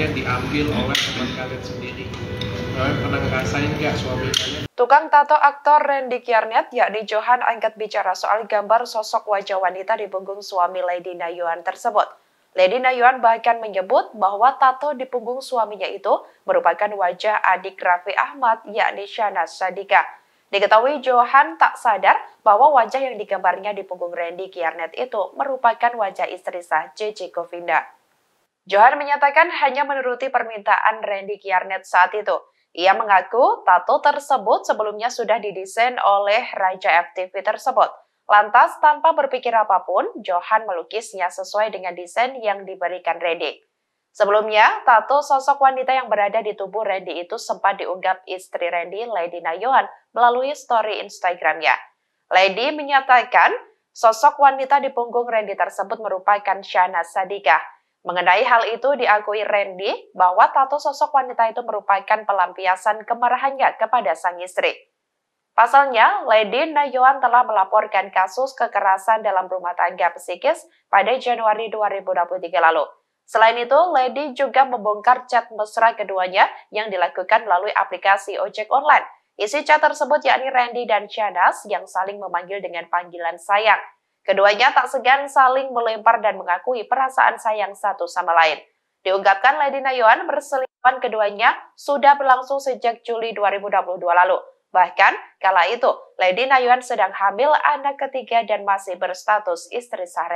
yang diambil oleh teman kalian sendiri. Kalian pernah ngerasain gak suami kalian? Tukang tato aktor Randy Kiarnet, yakni Johan, angkat bicara soal gambar sosok wajah wanita di punggung suami Lady Nayuan tersebut. Lady Nayuan bahkan menyebut bahwa tato di punggung suaminya itu merupakan wajah adik Raffi Ahmad, yakni Shana Sadika. Diketahui Johan tak sadar bahwa wajah yang digambarnya di punggung Randy Kiarnet itu merupakan wajah istri sah Cici Govinda. Johan menyatakan hanya menuruti permintaan Randy Kiarnet saat itu. Ia mengaku tato tersebut sebelumnya sudah didesain oleh Raja FTV tersebut. Lantas, tanpa berpikir apapun, Johan melukisnya sesuai dengan desain yang diberikan Randy. Sebelumnya, tato sosok wanita yang berada di tubuh Randy itu sempat diunggah istri Randy, Lady Nayohan, melalui story Instagramnya. Lady menyatakan, sosok wanita di punggung Randy tersebut merupakan Shana Sadikah, Mengenai hal itu diakui Randy bahwa tato sosok wanita itu merupakan pelampiasan kemarahannya kepada sang istri. Pasalnya, Lady Nayuan telah melaporkan kasus kekerasan dalam rumah tangga psikis pada Januari 2023 lalu. Selain itu, Lady juga membongkar chat mesra keduanya yang dilakukan melalui aplikasi ojek online. Isi chat tersebut yakni Randy dan Chanas yang saling memanggil dengan panggilan sayang. Keduanya tak segan saling melempar dan mengakui perasaan sayang satu sama lain. Diungkapkan Lady Nayuan perselingkuhan keduanya sudah berlangsung sejak Juli 2022 lalu. Bahkan kala itu, Lady Nayuan sedang hamil anak ketiga dan masih berstatus istri Sah